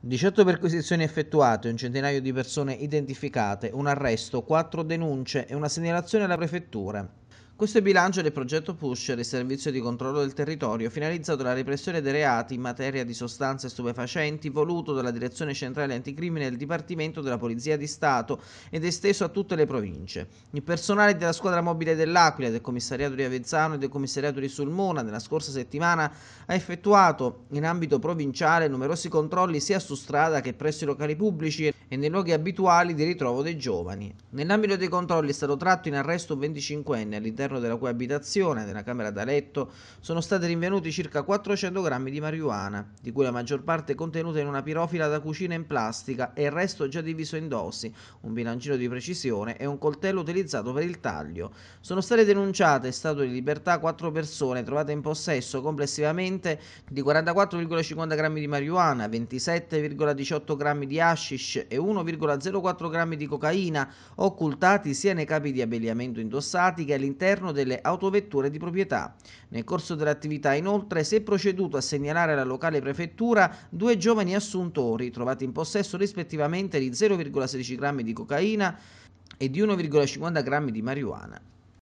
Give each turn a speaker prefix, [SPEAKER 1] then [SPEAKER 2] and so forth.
[SPEAKER 1] 18 perquisizioni effettuate, un centinaio di persone identificate, un arresto, 4 denunce e una segnalazione alla prefettura. Questo è il bilancio del progetto Pusher, il servizio di controllo del territorio, finalizzato alla repressione dei reati in materia di sostanze stupefacenti, voluto dalla Direzione Centrale Anticrimine del Dipartimento della Polizia di Stato ed esteso a tutte le province. Il personale della squadra mobile dell'Aquila, del commissariato di Avezzano e del commissariato di Sulmona nella scorsa settimana ha effettuato in ambito provinciale numerosi controlli sia su strada che presso i locali pubblici e nei luoghi abituali di ritrovo dei giovani. Nell'ambito dei controlli è stato tratto in arresto un 25enne all'interno all'interno della cui abitazione, nella camera da letto, sono stati rinvenuti circa 400 grammi di marijuana, di cui la maggior parte contenuta in una pirofila da cucina in plastica e il resto già diviso in dossi, un bilancino di precisione e un coltello utilizzato per il taglio. Sono state denunciate in stato di libertà quattro persone trovate in possesso complessivamente di 44,50 grammi di marijuana, 27,18 grammi di hashish e 1,04 grammi di cocaina, occultati sia nei capi di abbigliamento indossati che all'interno all'interno delle autovetture di proprietà. Nel corso dell'attività inoltre si è proceduto a segnalare alla locale prefettura due giovani assuntori trovati in possesso rispettivamente di 0,16 grammi di cocaina e di 1,50 grammi di marijuana.